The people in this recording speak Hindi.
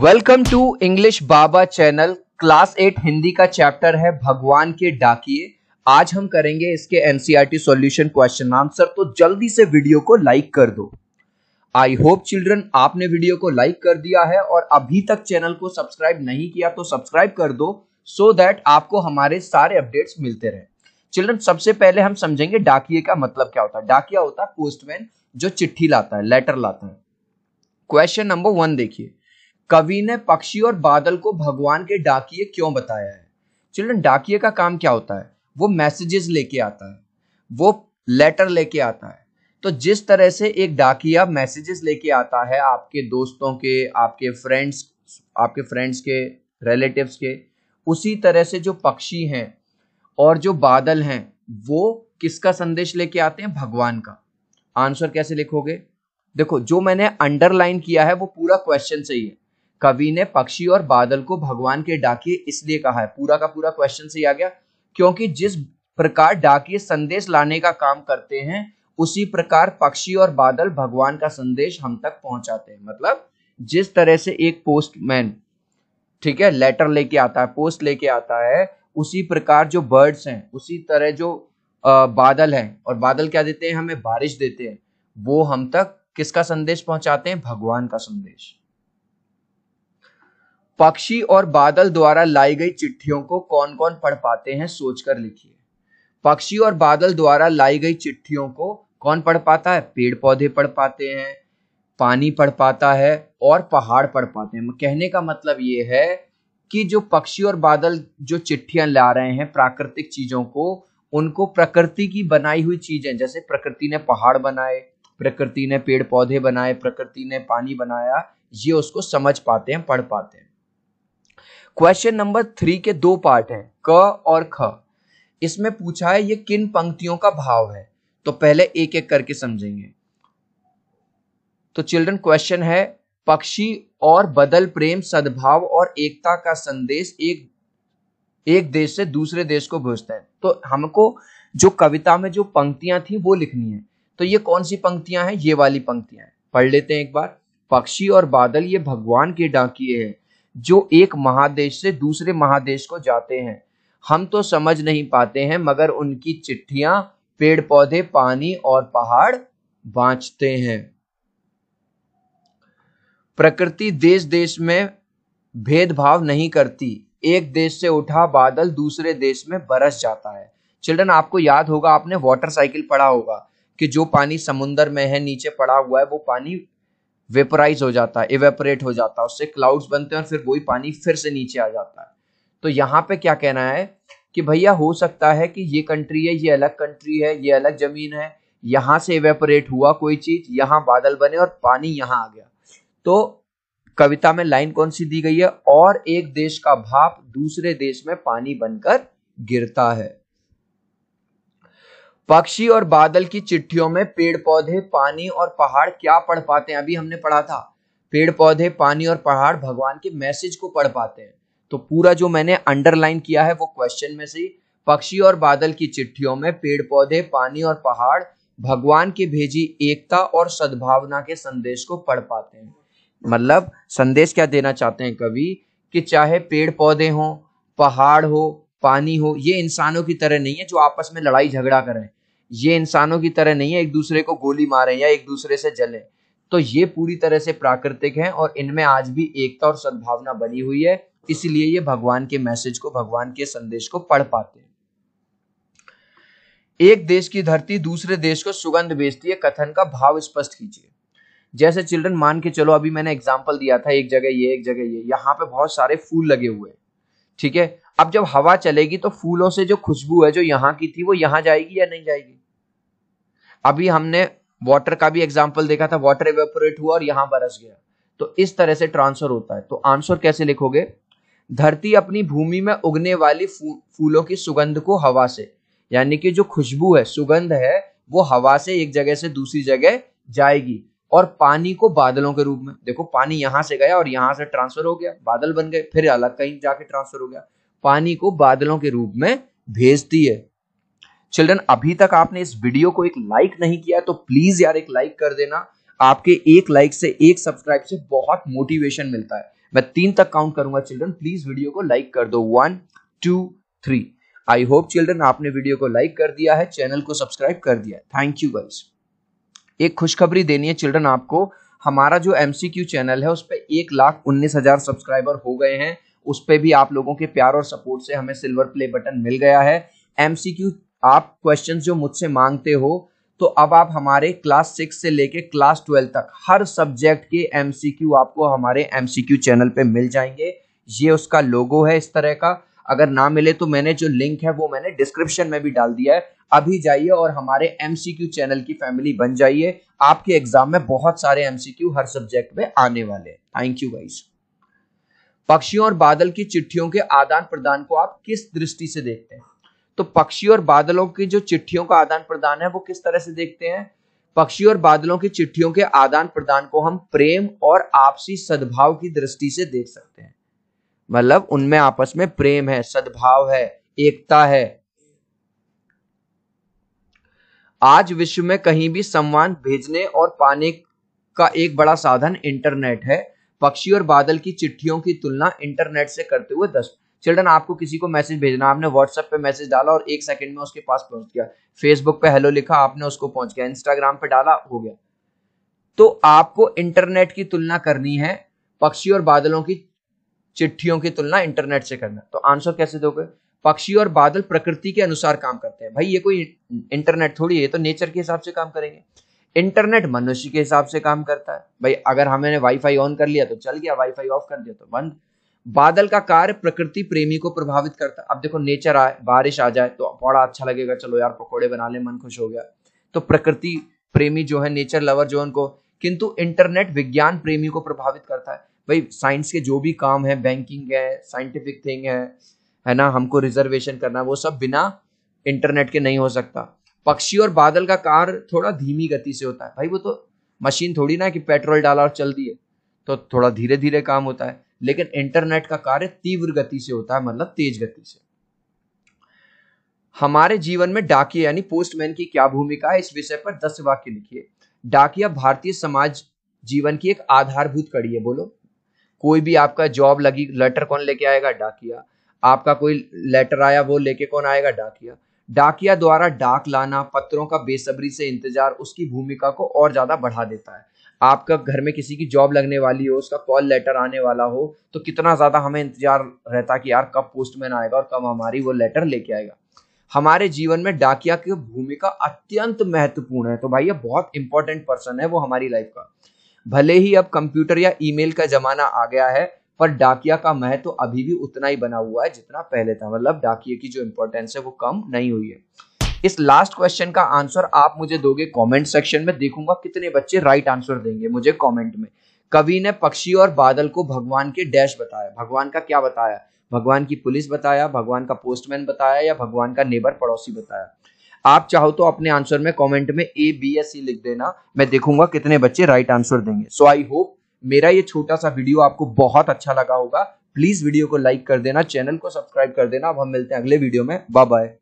welcome to English Baba channel class eight Hindi का चैप्टर है भगवान के डाकिए आज हम करेंगे इसके एनसीईआरटी सॉल्यूशन क्वेश्चन आंसर तो जल्दी से वीडियो को लाइक कर दो आई होप चिल्ड्रन आपने वीडियो को लाइक कर दिया है और अभी तक चैनल को सब्सक्राइब नहीं किया तो सब्सक्राइब कर दो सो so दैट आपको हमारे सारे अपडेट्स मिलते रहे चिल्ड्रन सबसे पहले हम समझेंगे डाकिए का मतलब क्या होता है डाकिया होता है पोस्टमैन जो चिट्ठी लाता है लेटर लाता है क्वेश्चन नंबर वन देखिए कवि ने पक्षी और बादल को भगवान के डाकिए क्यों बताया है चिल्ड्रन डाकिए का काम क्या होता है वो मैसेजेस लेके आता है वो लेटर लेके आता है तो जिस तरह से एक डाकिया मैसेजेस लेके आता है आपके दोस्तों के आपके फ्रेंड्स आपके फ्रेंड्स के रिलेटिव्स के उसी तरह से जो पक्षी हैं और जो बादल हैं वो किसका संदेश लेके आते हैं भगवान का आंसर कैसे लिखोगे देखो जो मैंने अंडरलाइन किया है वो पूरा क्वेश्चन सही है कवि ने पक्षी और बादल को भगवान के डाकिए इसलिए कहा है पूरा का पूरा क्वेश्चन से आ गया क्योंकि जिस प्रकार डाकिए संदेश लाने का काम करते हैं उसी प्रकार पक्षी और बादल भगवान का संदेश हम तक पहुंचाते हैं मतलब जिस तरह से एक पोस्टमैन ठीक है लेटर लेके आता है पोस्ट लेके आता है उसी प्रकार जो बर्ड्स हैं उसी तरह जो आ, बादल हैं और बादल क्या देते हैं हमें बारिश देते हैं वो हम तक किसका संदेश पहुंचाते हैं भगवान का संदेश पक्षी और बादल द्वारा लाई गई चिट्ठियों को कौन कौन पढ़ पाते हैं सोचकर लिखिए पक्षी और बादल द्वारा लाई गई चिट्ठियों को कौन पढ़ पाता है पेड़ पौधे पढ़ पाते हैं पानी पढ़ पाता है और पहाड़ पढ़ पाते हैं कहने का मतलब ये है कि जो पक्षी और बादल जो चिट्ठियां ला रहे हैं प्राकृतिक चीजों को उनको प्रकृति की बनाई हुई चीजें जैसे प्रकृति ने पहाड़ बनाए प्रकृति ने पेड़ पौधे बनाए प्रकृति ने पानी बनाया ये उसको समझ पाते हैं पढ़ पाते हैं क्वेश्चन नंबर थ्री के दो पार्ट हैं क और ख इसमें पूछा है ये किन पंक्तियों का भाव है तो पहले एक एक करके समझेंगे तो चिल्ड्रन क्वेश्चन है पक्षी और बदल प्रेम सद्भाव और एकता का संदेश एक एक देश से दूसरे देश को भेजता है तो हमको जो कविता में जो पंक्तियां थी वो लिखनी है तो ये कौन सी पंक्तियां हैं ये वाली पंक्तियां हैं पढ़ लेते हैं एक बार पक्षी और बादल ये भगवान के डाकिए हैं जो एक महादेश से दूसरे महादेश को जाते हैं हम तो समझ नहीं पाते हैं मगर उनकी चिट्ठियां पेड़ पौधे पानी और पहाड़ बांचते हैं प्रकृति देश देश में भेदभाव नहीं करती एक देश से उठा बादल दूसरे देश में बरस जाता है चिल्ड्रन आपको याद होगा आपने वाटर साइकिल पढ़ा होगा कि जो पानी समुन्द्र में है नीचे पड़ा हुआ है वो पानी वेपराइज हो जाता है इवेपरेट हो जाता है उससे क्लाउड्स बनते हैं और फिर वही पानी फिर से नीचे आ जाता है तो यहाँ पे क्या कहना है कि भैया हो सकता है कि ये कंट्री है ये अलग कंट्री है ये अलग जमीन है यहाँ से इवेपरेट हुआ कोई चीज यहाँ बादल बने और पानी यहाँ आ गया तो कविता में लाइन कौन सी दी गई है और एक देश का भाप दूसरे देश में पानी बनकर गिरता है पक्षी और बादल की चिट्ठियों में पेड़ पौधे पानी और पहाड़ क्या पढ़ पाते हैं अभी हमने पढ़ा था पेड़ पौधे पानी और पहाड़ भगवान के मैसेज को पढ़ पाते हैं तो पूरा जो मैंने अंडरलाइन किया है वो क्वेश्चन में से पक्षी और बादल की चिट्ठियों में पेड़ पौधे पानी और पहाड़ भगवान की भेजी एकता और सद्भावना के संदेश को पढ़ पाते हैं मतलब संदेश क्या देना चाहते हैं कवि कि चाहे पेड़ पौधे हो पहाड़ हो पानी हो ये इंसानों की तरह नहीं है जो आपस में लड़ाई झगड़ा करें ये इंसानों की तरह नहीं है एक दूसरे को गोली मारें या एक दूसरे से जलें तो ये पूरी तरह से प्राकृतिक हैं और इनमें आज भी एकता और सद्भावना बनी हुई है इसलिए ये भगवान के मैसेज को भगवान के संदेश को पढ़ पाते हैं एक देश की धरती दूसरे देश को सुगंध बेचती है कथन का भाव स्पष्ट कीजिए जैसे चिल्ड्रन मान के चलो अभी मैंने एग्जाम्पल दिया था एक जगह ये एक जगह ये यहाँ पे बहुत सारे फूल लगे हुए हैं ठीक है अब जब हवा चलेगी तो फूलों से जो खुशबू है जो यहाँ की थी वो यहाँ जाएगी या नहीं जाएगी अभी हमने वाटर का भी एग्जाम्पल देखा था वाटर एवेपोरेट हुआ और यहां बरस गया तो इस तरह से ट्रांसफर होता है तो आंसर कैसे लिखोगे धरती अपनी भूमि में उगने वाली फू, फूलों की सुगंध को हवा से यानी कि जो खुशबू है सुगंध है वो हवा से एक जगह से दूसरी जगह जाएगी और पानी को बादलों के रूप में देखो पानी यहां से गया और यहां से ट्रांसफर हो गया बादल बन गए फिर अलग कहीं जाके ट्रांसफर हो गया पानी को बादलों के रूप में भेजती है चिल्ड्रन अभी तक आपने इस वीडियो को एक लाइक नहीं किया तो प्लीज यार एक लाइक कर देना आपके एक लाइक से एक सब्सक्राइब से बहुत मोटिवेशन मिलता है मैं तीन तक काउंट करूंगा चिल्ड्रन प्लीज वीडियो को लाइक कर दो one two three I hope children आपने वीडियो को लाइक कर दिया है चैनल को सब्सक्राइब कर दिया है थैंक यू गाइज एक खुशखबरी देनी है चिल्ड्रन आपको हमारा जो एम चैनल है उस पर एक लाख उन्नीस हजार सब्सक्राइबर हो गए हैं उस पर भी आप लोगों के प्यार और सपोर्ट से हमें सिल्वर प्ले बटन मिल गया है एम आप क्वेश्चन जो मुझसे मांगते हो तो अब आप हमारे क्लास सिक्स से लेके क्लास ट्वेल्व तक हर सब्जेक्ट के एमसीक्यू आपको हमारे एमसीक्यू चैनल पे मिल जाएंगे ये उसका लोगो है इस तरह का अगर ना मिले तो मैंने जो लिंक है वो मैंने डिस्क्रिप्शन में भी डाल दिया है अभी जाइए और हमारे एमसीक्यू चैनल की फैमिली बन जाइए आपके एग्जाम में बहुत सारे एमसीक्यू हर सब्जेक्ट में आने वाले हैं थैंक यू गाइस पक्षियों और बादल की चिट्ठियों के आदान प्रदान को आप किस दृष्टि से देखते हैं तो पक्षी और बादलों की जो चिट्ठियों का आदान प्रदान है वो किस तरह से देखते हैं पक्षी और बादलों की चिट्ठियों के आदान प्रदान को हम प्रेम और आपसी सद्भाव की दृष्टि से देख सकते हैं मतलब उनमें आपस में प्रेम है सद्भाव है एकता है आज विश्व में कहीं भी सम्मान भेजने और पाने का एक बड़ा साधन इंटरनेट है पक्षी और बादल की चिट्ठियों की तुलना इंटरनेट से करते हुए दस चिल्ड्रन आपको किसी को मैसेज भेजना आपने व्हाट्सएप पे मैसेज डाला और एक सेकंड में उसके पास पहुंच गया फेसबुक पे हेलो लिखा आपने उसको पहुंच गया इंस्टाग्राम पे डाला हो गया तो आपको इंटरनेट की तुलना करनी है पक्षी और बादलों की चिट्ठियों की तुलना इंटरनेट से करना तो आंसर कैसे दोगे पक्षी और बादल प्रकृति के अनुसार काम करते हैं भाई ये कोई इंटरनेट थोड़ी है तो नेचर के हिसाब से काम करेंगे इंटरनेट मनुष्य के हिसाब से काम करता है भाई अगर हमने वाईफाई ऑन कर लिया तो चल गया वाईफाई ऑफ कर दिया तो बंद बादल का कार्य प्रकृति प्रेमी को प्रभावित करता है अब देखो नेचर आए बारिश आ जाए तो बड़ा अच्छा लगेगा चलो यार पकौड़े बना ले मन खुश हो गया तो प्रकृति प्रेमी जो है नेचर लवर जो है उनको किंतु इंटरनेट विज्ञान प्रेमी को प्रभावित करता है भाई साइंस के जो भी काम है बैंकिंग है साइंटिफिक थिंग है है ना हमको रिजर्वेशन करना वो सब बिना इंटरनेट के नहीं हो सकता पक्षी और बादल का कार थोड़ा धीमी गति से होता है भाई वो तो मशीन थोड़ी ना कि पेट्रोल डाला और चल दिए तो थोड़ा धीरे धीरे काम होता है लेकिन इंटरनेट का कार्य तीव्र गति से होता है मतलब तेज गति से हमारे जीवन में डाकिया यानी पोस्टमैन की क्या भूमिका है इस विषय पर दस वाक्य लिखिए डाकिया भारतीय समाज जीवन की एक आधारभूत कड़ी है बोलो कोई भी आपका जॉब लगी लेटर कौन लेके आएगा डाकिया आपका कोई लेटर आया वो लेके कौन आएगा डाकिया डाकिया द्वारा डाक लाना पत्रों का बेसब्री से इंतजार उसकी भूमिका को और ज्यादा बढ़ा देता है आपका घर में किसी की जॉब लगने वाली हो उसका कॉल लेटर आने वाला हो तो कितना ज़्यादा हमें इंतजार रहता कि यार कब पोस्टमैन आएगा और कब हमारी वो लेटर लेके आएगा हमारे जीवन में डाकिया की भूमिका अत्यंत महत्वपूर्ण है तो भाई ये बहुत इंपॉर्टेंट पर्सन है वो हमारी लाइफ का भले ही अब कंप्यूटर या ईमेल का जमाना आ गया है पर डाकिया का महत्व तो अभी भी उतना ही बना हुआ है जितना पहले था मतलब डाकिया की जो इंपॉर्टेंस है वो कम नहीं हुई है इस लास्ट क्वेश्चन का आंसर आप मुझे दोगे कमेंट सेक्शन में देखूंगा कितने बच्चे राइट आंसर देंगे मुझे कमेंट में कवि ने पक्षी और बादल को भगवान के डैश बताया भगवान का क्या बताया भगवान की पुलिस बताया भगवान का पोस्टमैन बताया या भगवान का नेबर पड़ोसी बताया आप चाहो तो अपने आंसर में कमेंट में ए बी एस सी लिख देना मैं देखूंगा कितने बच्चे राइट आंसर देंगे सो आई होप मेरा ये छोटा सा वीडियो आपको बहुत अच्छा लगा होगा प्लीज वीडियो को लाइक कर देना चैनल को सब्सक्राइब कर देना अब हम मिलते हैं अगले वीडियो में बाय बाय